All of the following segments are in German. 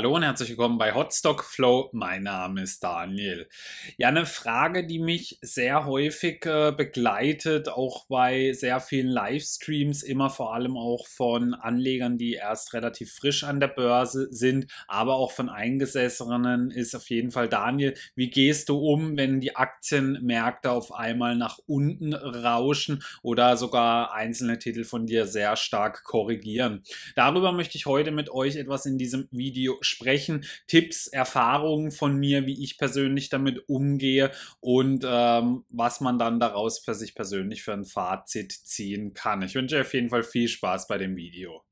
Hallo und herzlich willkommen bei Hotstock Flow. Mein Name ist Daniel. Ja, eine Frage, die mich sehr häufig äh, begleitet, auch bei sehr vielen Livestreams, immer vor allem auch von Anlegern, die erst relativ frisch an der Börse sind, aber auch von Eingesessenen, ist auf jeden Fall Daniel. Wie gehst du um, wenn die Aktienmärkte auf einmal nach unten rauschen oder sogar einzelne Titel von dir sehr stark korrigieren? Darüber möchte ich heute mit euch etwas in diesem Video sprechen, Tipps, Erfahrungen von mir, wie ich persönlich damit umgehe und ähm, was man dann daraus für sich persönlich für ein Fazit ziehen kann. Ich wünsche auf jeden Fall viel Spaß bei dem Video.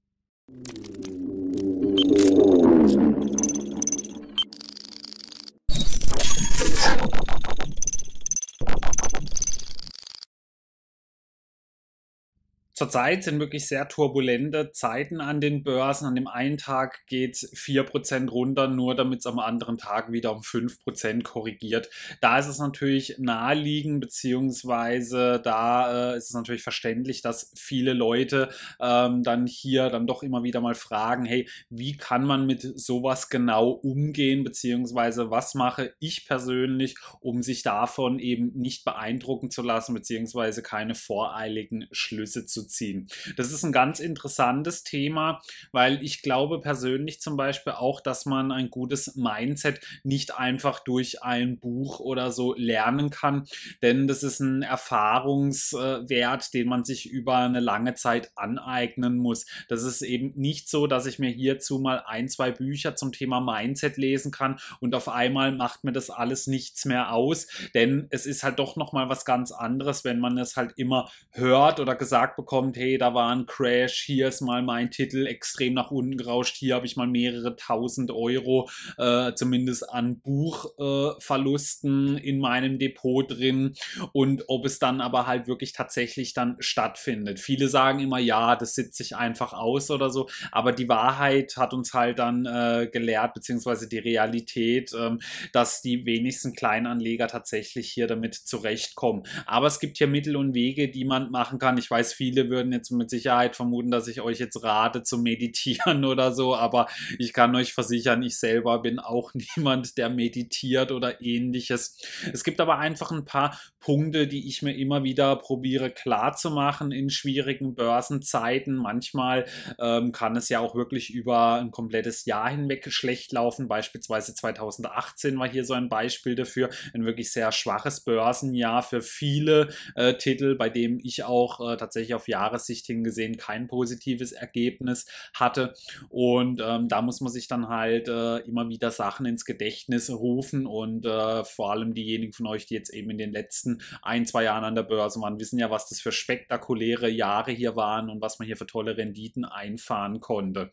Zurzeit sind wirklich sehr turbulente Zeiten an den Börsen. An dem einen Tag geht es 4% runter, nur damit es am anderen Tag wieder um 5% korrigiert. Da ist es natürlich naheliegend, beziehungsweise da äh, ist es natürlich verständlich, dass viele Leute ähm, dann hier dann doch immer wieder mal fragen, hey, wie kann man mit sowas genau umgehen, beziehungsweise was mache ich persönlich, um sich davon eben nicht beeindrucken zu lassen, beziehungsweise keine voreiligen Schlüsse zu ziehen. Das ist ein ganz interessantes Thema, weil ich glaube persönlich zum Beispiel auch, dass man ein gutes Mindset nicht einfach durch ein Buch oder so lernen kann, denn das ist ein Erfahrungswert, den man sich über eine lange Zeit aneignen muss. Das ist eben nicht so, dass ich mir hierzu mal ein, zwei Bücher zum Thema Mindset lesen kann und auf einmal macht mir das alles nichts mehr aus, denn es ist halt doch nochmal was ganz anderes, wenn man es halt immer hört oder gesagt bekommt, kommt, hey, da war ein Crash, hier ist mal mein Titel extrem nach unten gerauscht, hier habe ich mal mehrere tausend Euro, äh, zumindest an Buchverlusten äh, in meinem Depot drin und ob es dann aber halt wirklich tatsächlich dann stattfindet. Viele sagen immer, ja, das sitze ich einfach aus oder so, aber die Wahrheit hat uns halt dann äh, gelehrt, beziehungsweise die Realität, ähm, dass die wenigsten Kleinanleger tatsächlich hier damit zurechtkommen. Aber es gibt hier Mittel und Wege, die man machen kann. Ich weiß, viele würden jetzt mit Sicherheit vermuten, dass ich euch jetzt rate zu meditieren oder so, aber ich kann euch versichern, ich selber bin auch niemand, der meditiert oder ähnliches. Es gibt aber einfach ein paar Punkte, die ich mir immer wieder probiere klar zu machen in schwierigen Börsenzeiten. Manchmal ähm, kann es ja auch wirklich über ein komplettes Jahr hinweg schlecht laufen. Beispielsweise 2018 war hier so ein Beispiel dafür, ein wirklich sehr schwaches Börsenjahr für viele äh, Titel, bei dem ich auch äh, tatsächlich auf Jahressicht hingesehen kein positives Ergebnis hatte. Und ähm, da muss man sich dann halt äh, immer wieder Sachen ins Gedächtnis rufen und äh, vor allem diejenigen von euch, die jetzt eben in den letzten letzten ein, zwei Jahren an der Börse waren, wissen ja, was das für spektakuläre Jahre hier waren und was man hier für tolle Renditen einfahren konnte.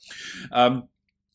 Ähm,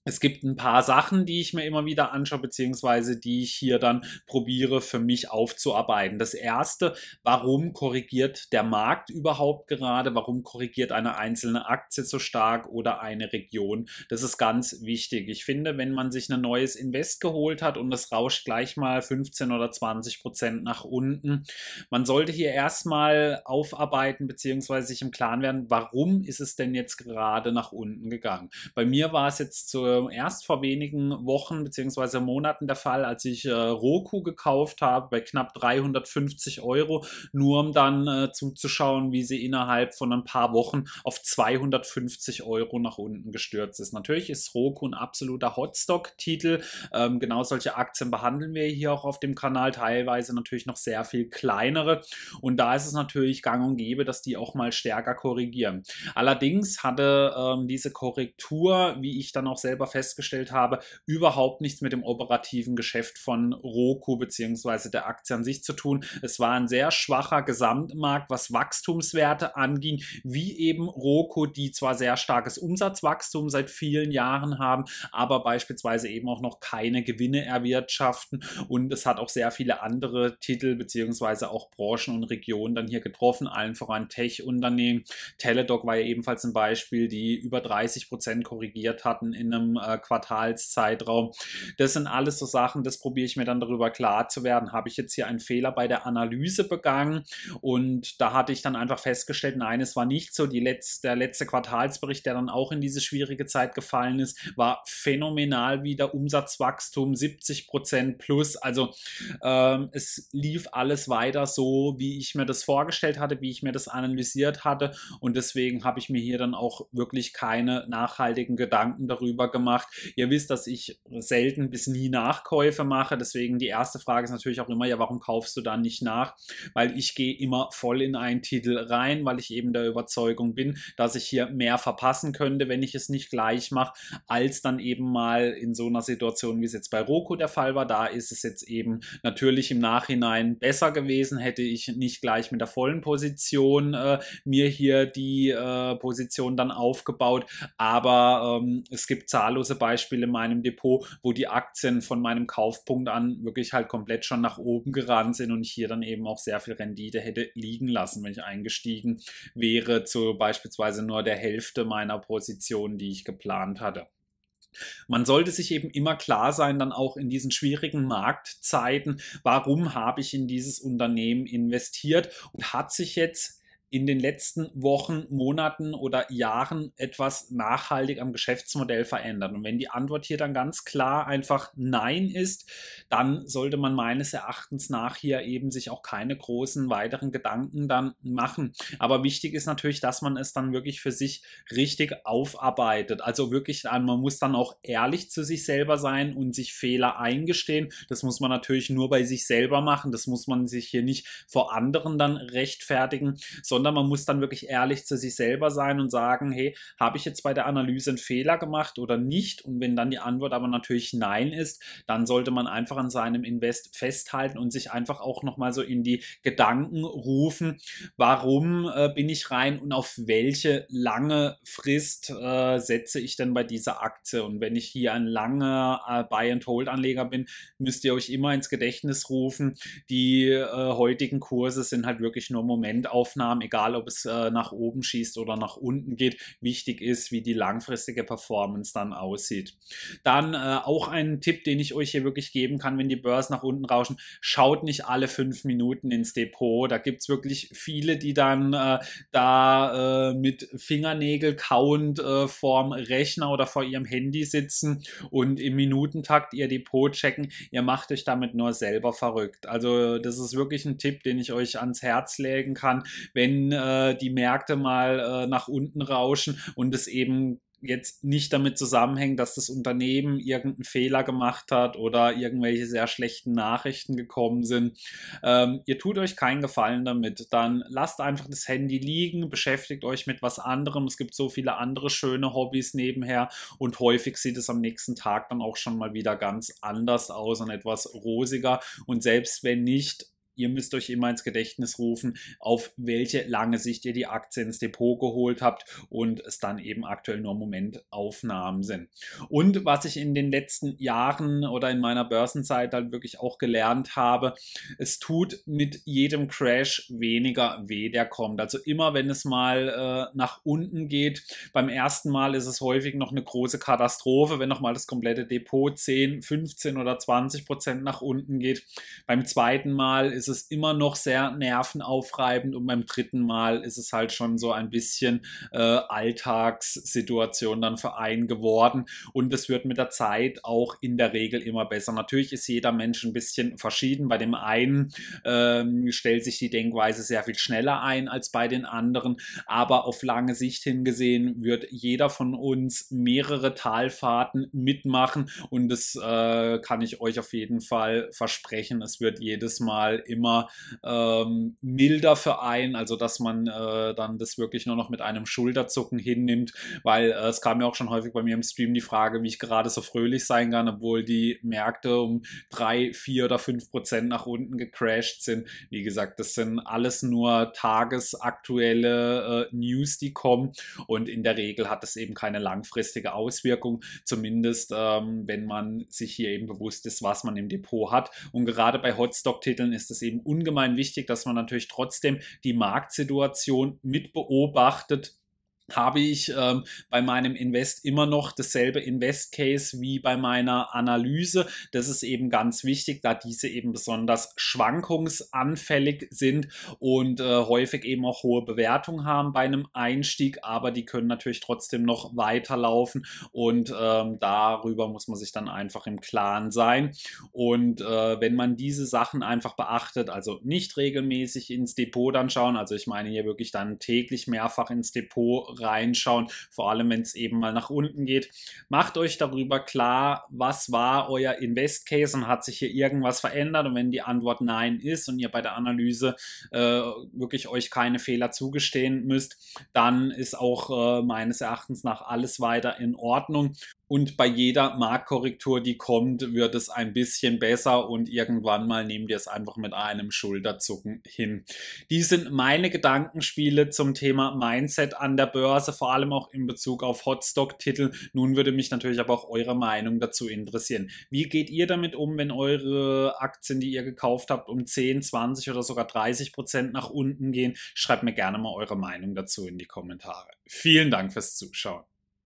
es gibt ein paar Sachen, die ich mir immer wieder anschaue, beziehungsweise die ich hier dann probiere für mich aufzuarbeiten. Das erste, warum korrigiert der Markt überhaupt gerade? Warum korrigiert eine einzelne Aktie so stark oder eine Region? Das ist ganz wichtig. Ich finde, wenn man sich ein neues Invest geholt hat und das rauscht gleich mal 15 oder 20 Prozent nach unten, man sollte hier erstmal aufarbeiten, beziehungsweise sich im Klaren werden, warum ist es denn jetzt gerade nach unten gegangen? Bei mir war es jetzt zur äh, erst vor wenigen Wochen bzw. Monaten der Fall, als ich äh, Roku gekauft habe bei knapp 350 Euro, nur um dann äh, zuzuschauen, wie sie innerhalb von ein paar Wochen auf 250 Euro nach unten gestürzt ist. Natürlich ist Roku ein absoluter Hotstock-Titel. Ähm, genau solche Aktien behandeln wir hier auch auf dem Kanal, teilweise natürlich noch sehr viel kleinere. Und da ist es natürlich gang und gäbe, dass die auch mal stärker korrigieren. Allerdings hatte ähm, diese Korrektur, wie ich dann auch selbst selber festgestellt habe, überhaupt nichts mit dem operativen Geschäft von Roku bzw. der Aktie an sich zu tun. Es war ein sehr schwacher Gesamtmarkt, was Wachstumswerte anging, wie eben Roku, die zwar sehr starkes Umsatzwachstum seit vielen Jahren haben, aber beispielsweise eben auch noch keine Gewinne erwirtschaften. Und es hat auch sehr viele andere Titel bzw. auch Branchen und Regionen dann hier getroffen, allen voran Tech-Unternehmen. Teledoc war ja ebenfalls ein Beispiel, die über 30 Prozent korrigiert hatten in einem äh, Quartalszeitraum. Das sind alles so Sachen, das probiere ich mir dann darüber klar zu werden. Habe ich jetzt hier einen Fehler bei der Analyse begangen? Und da hatte ich dann einfach festgestellt, nein, es war nicht so. Letz-, der letzte Quartalsbericht, der dann auch in diese schwierige Zeit gefallen ist, war phänomenal wieder Umsatzwachstum 70 Prozent plus. Also ähm, es lief alles weiter so, wie ich mir das vorgestellt hatte, wie ich mir das analysiert hatte. Und deswegen habe ich mir hier dann auch wirklich keine nachhaltigen Gedanken darüber gemacht gemacht. Ihr wisst, dass ich selten bis nie Nachkäufe mache. Deswegen die erste Frage ist natürlich auch immer, ja, warum kaufst du dann nicht nach? Weil ich gehe immer voll in einen Titel rein, weil ich eben der Überzeugung bin, dass ich hier mehr verpassen könnte, wenn ich es nicht gleich mache, als dann eben mal in so einer Situation, wie es jetzt bei Roku der Fall war. Da ist es jetzt eben natürlich im Nachhinein besser gewesen, hätte ich nicht gleich mit der vollen Position äh, mir hier die äh, Position dann aufgebaut. Aber ähm, es gibt Zahlen, zahllose Beispiele in meinem Depot, wo die Aktien von meinem Kaufpunkt an wirklich halt komplett schon nach oben gerannt sind und ich hier dann eben auch sehr viel Rendite hätte liegen lassen, wenn ich eingestiegen wäre zu beispielsweise nur der Hälfte meiner Position, die ich geplant hatte. Man sollte sich eben immer klar sein, dann auch in diesen schwierigen Marktzeiten, warum habe ich in dieses Unternehmen investiert und hat sich jetzt in den letzten Wochen, Monaten oder Jahren etwas nachhaltig am Geschäftsmodell verändern? Und wenn die Antwort hier dann ganz klar einfach Nein ist, dann sollte man meines Erachtens nach hier eben sich auch keine großen weiteren Gedanken dann machen. Aber wichtig ist natürlich, dass man es dann wirklich für sich richtig aufarbeitet. Also wirklich, äh, man muss dann auch ehrlich zu sich selber sein und sich Fehler eingestehen. Das muss man natürlich nur bei sich selber machen. Das muss man sich hier nicht vor anderen dann rechtfertigen, sondern sondern man muss dann wirklich ehrlich zu sich selber sein und sagen, hey, habe ich jetzt bei der Analyse einen Fehler gemacht oder nicht? Und wenn dann die Antwort aber natürlich nein ist, dann sollte man einfach an seinem Invest festhalten und sich einfach auch nochmal so in die Gedanken rufen, warum äh, bin ich rein und auf welche lange Frist äh, setze ich denn bei dieser Aktie? Und wenn ich hier ein langer äh, Buy-and-Hold-Anleger bin, müsst ihr euch immer ins Gedächtnis rufen, die äh, heutigen Kurse sind halt wirklich nur Momentaufnahmen, egal ob es äh, nach oben schießt oder nach unten geht. Wichtig ist, wie die langfristige Performance dann aussieht. Dann äh, auch ein Tipp, den ich euch hier wirklich geben kann, wenn die Börsen nach unten rauschen, schaut nicht alle fünf Minuten ins Depot. Da gibt es wirklich viele, die dann äh, da äh, mit Fingernägel kauend äh, vorm Rechner oder vor ihrem Handy sitzen und im Minutentakt ihr Depot checken. Ihr macht euch damit nur selber verrückt. Also das ist wirklich ein Tipp, den ich euch ans Herz legen kann, wenn wenn äh, die Märkte mal äh, nach unten rauschen und es eben jetzt nicht damit zusammenhängt, dass das Unternehmen irgendeinen Fehler gemacht hat oder irgendwelche sehr schlechten Nachrichten gekommen sind. Ähm, ihr tut euch keinen Gefallen damit. Dann lasst einfach das Handy liegen, beschäftigt euch mit was anderem. Es gibt so viele andere schöne Hobbys nebenher und häufig sieht es am nächsten Tag dann auch schon mal wieder ganz anders aus und etwas rosiger. Und selbst wenn nicht, ihr müsst euch immer ins Gedächtnis rufen, auf welche lange Sicht ihr die Aktie ins Depot geholt habt und es dann eben aktuell nur Momentaufnahmen sind. Und was ich in den letzten Jahren oder in meiner Börsenzeit dann halt wirklich auch gelernt habe, es tut mit jedem Crash weniger weh, der kommt. Also immer wenn es mal äh, nach unten geht, beim ersten Mal ist es häufig noch eine große Katastrophe, wenn nochmal das komplette Depot 10, 15 oder 20 Prozent nach unten geht. Beim zweiten Mal ist es es immer noch sehr nervenaufreibend und beim dritten Mal ist es halt schon so ein bisschen äh, Alltagssituation dann für einen geworden und es wird mit der Zeit auch in der Regel immer besser. Natürlich ist jeder Mensch ein bisschen verschieden. Bei dem einen ähm, stellt sich die Denkweise sehr viel schneller ein als bei den anderen, aber auf lange Sicht hingesehen wird jeder von uns mehrere Talfahrten mitmachen und das äh, kann ich euch auf jeden Fall versprechen. Es wird jedes Mal immer immer ähm, milder für einen, also dass man äh, dann das wirklich nur noch mit einem Schulterzucken hinnimmt, weil äh, es kam ja auch schon häufig bei mir im Stream die Frage, wie ich gerade so fröhlich sein kann, obwohl die Märkte um drei, vier oder fünf Prozent nach unten gecrashed sind. Wie gesagt, das sind alles nur tagesaktuelle äh, News, die kommen und in der Regel hat es eben keine langfristige Auswirkung, zumindest ähm, wenn man sich hier eben bewusst ist, was man im Depot hat. Und gerade bei Hotstock-Titeln ist es eben eben ungemein wichtig, dass man natürlich trotzdem die Marktsituation mit beobachtet, habe ich ähm, bei meinem Invest immer noch dasselbe Invest Case wie bei meiner Analyse. Das ist eben ganz wichtig, da diese eben besonders schwankungsanfällig sind und äh, häufig eben auch hohe Bewertungen haben bei einem Einstieg, aber die können natürlich trotzdem noch weiterlaufen und ähm, darüber muss man sich dann einfach im Klaren sein. Und äh, wenn man diese Sachen einfach beachtet, also nicht regelmäßig ins Depot dann schauen, also ich meine hier wirklich dann täglich mehrfach ins Depot reinschauen, vor allem wenn es eben mal nach unten geht. Macht euch darüber klar, was war euer Invest Case und hat sich hier irgendwas verändert und wenn die Antwort nein ist und ihr bei der Analyse äh, wirklich euch keine Fehler zugestehen müsst, dann ist auch äh, meines Erachtens nach alles weiter in Ordnung und bei jeder Marktkorrektur, die kommt, wird es ein bisschen besser und irgendwann mal nehmt ihr es einfach mit einem Schulterzucken hin. Dies sind meine Gedankenspiele zum Thema Mindset an der Börse, vor allem auch in Bezug auf Hotstock-Titel. Nun würde mich natürlich aber auch eure Meinung dazu interessieren. Wie geht ihr damit um, wenn eure Aktien, die ihr gekauft habt, um 10, 20 oder sogar 30 Prozent nach unten gehen? Schreibt mir gerne mal eure Meinung dazu in die Kommentare. Vielen Dank fürs Zuschauen.